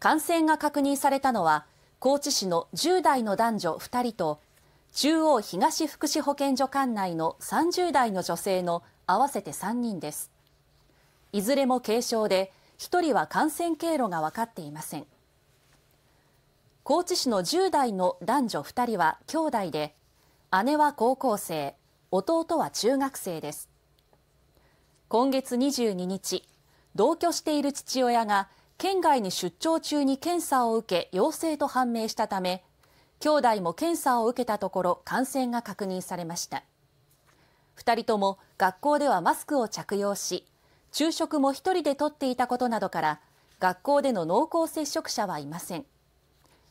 感染が確認されたのは高知市の10代の男女2人と中央東福祉保健所管内の30代の女性の合わせて3人ですいずれも軽症で1人は感染経路が分かっていません高知市の10代の男女2人は兄弟で姉は高校生弟は中学生です今月22日同居している父親が県外に出張中に検査を受け陽性と判明したため兄弟も検査を受けたところ感染が確認されました2人とも学校ではマスクを着用し昼食も1人でとっていたことなどから学校での濃厚接触者はいません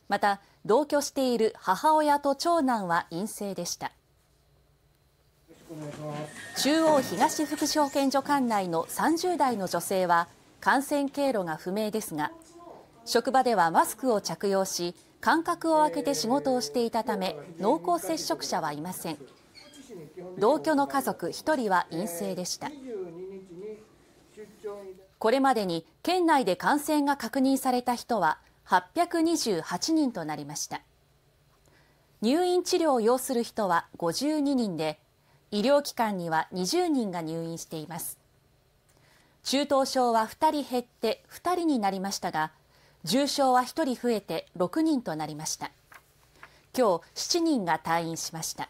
また同居している母親と長男は陰性でした中央東福祉保健所管内の30代の女性は感染経路が不明ですが職場ではマスクを着用し間隔を空けて仕事をしていたため濃厚接触者はいません同居の家族1人は陰性でしたこれまでに県内で感染が確認された人は828人となりました入院治療を要する人は52人で医療機関には20人が入院しています中等症は2人減って2人になりましたが、重症は1人増えて6人となりました。今日7人が退院しました。